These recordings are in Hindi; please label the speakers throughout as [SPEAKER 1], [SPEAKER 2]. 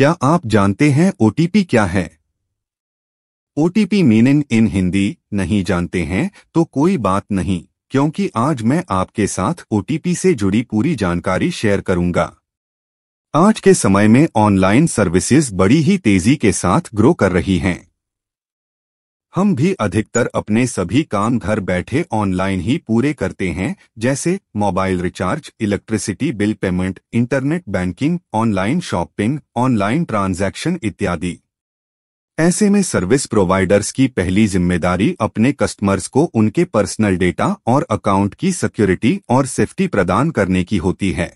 [SPEAKER 1] क्या आप जानते हैं ओटीपी क्या है ओटीपी मीनिंग इन हिंदी नहीं जानते हैं तो कोई बात नहीं क्योंकि आज मैं आपके साथ ओटीपी से जुड़ी पूरी जानकारी शेयर करूंगा आज के समय में ऑनलाइन सर्विसेज बड़ी ही तेजी के साथ ग्रो कर रही हैं हम भी अधिकतर अपने सभी काम घर बैठे ऑनलाइन ही पूरे करते हैं जैसे mobile recharge electricity bill payment internet banking online shopping online transaction इत्यादि ऐसे में सर्विस प्रोवाइडर्स की पहली जिम्मेदारी अपने कस्टमर्स को उनके पर्सनल डेटा और अकाउंट की सिक्योरिटी और सेफ्टी प्रदान करने की होती है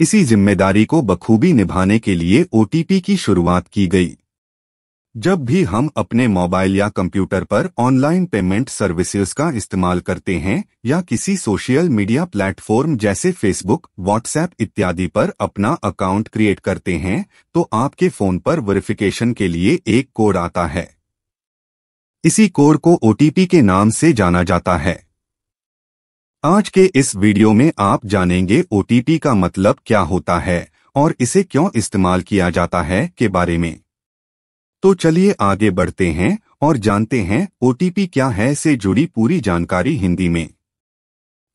[SPEAKER 1] इसी जिम्मेदारी को बखूबी निभाने के लिए ओटीपी की शुरुआत की गई जब भी हम अपने मोबाइल या कंप्यूटर पर ऑनलाइन पेमेंट सर्विसेज का इस्तेमाल करते हैं या किसी सोशल मीडिया प्लेटफॉर्म जैसे फेसबुक व्हाट्सएप इत्यादि पर अपना अकाउंट क्रिएट करते हैं तो आपके फ़ोन पर वेरिफिकेशन के लिए एक कोड आता है इसी कोड को ओटीपी के नाम से जाना जाता है आज के इस वीडियो में आप जानेंगे ओटीपी का मतलब क्या होता है और इसे क्यों इस्तेमाल किया जाता है के बारे में तो चलिए आगे बढ़ते हैं और जानते हैं ओटीपी क्या है से जुड़ी पूरी जानकारी हिंदी में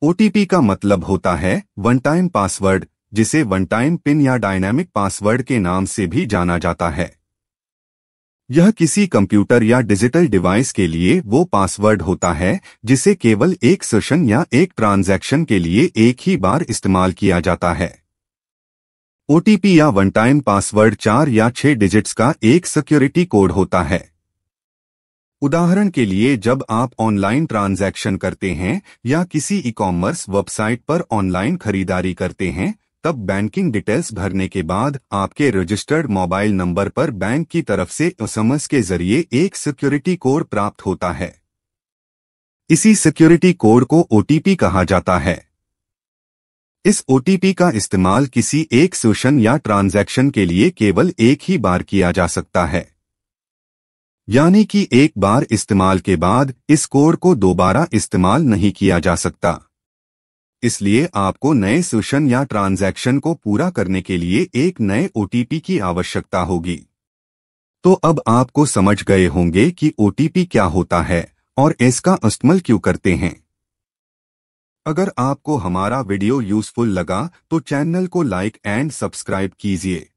[SPEAKER 1] ओटीपी का मतलब होता है वन टाइम पासवर्ड जिसे वन टाइम पिन या डायनामिक पासवर्ड के नाम से भी जाना जाता है यह किसी कंप्यूटर या डिजिटल डिवाइस के लिए वो पासवर्ड होता है जिसे केवल एक सेशन या एक ट्रांजैक्शन के लिए एक ही बार इस्तेमाल किया जाता है ओटीपी या वन टाइम पासवर्ड चार या छह डिजिट्स का एक सिक्योरिटी कोड होता है उदाहरण के लिए जब आप ऑनलाइन ट्रांजैक्शन करते हैं या किसी ई कॉमर्स वेबसाइट पर ऑनलाइन खरीदारी करते हैं तब बैंकिंग डिटेल्स भरने के बाद आपके रजिस्टर्ड मोबाइल नंबर पर बैंक की तरफ से ओसमस के जरिए एक सिक्योरिटी कोड प्राप्त होता है इसी सिक्योरिटी कोड को ओटीपी कहा जाता है इस ओटीपी का इस्तेमाल किसी एक सोशन या ट्रांजैक्शन के लिए केवल एक ही बार किया जा सकता है यानी कि एक बार इस्तेमाल के बाद इस कोड को दोबारा इस्तेमाल नहीं किया जा सकता इसलिए आपको नए सोशन या ट्रांजैक्शन को पूरा करने के लिए एक नए ओटीपी की आवश्यकता होगी तो अब आपको समझ गए होंगे कि ओटीपी क्या होता है और इसका इस्तेमाल क्यों करते हैं अगर आपको हमारा वीडियो यूजफुल लगा तो चैनल को लाइक एंड सब्सक्राइब कीजिए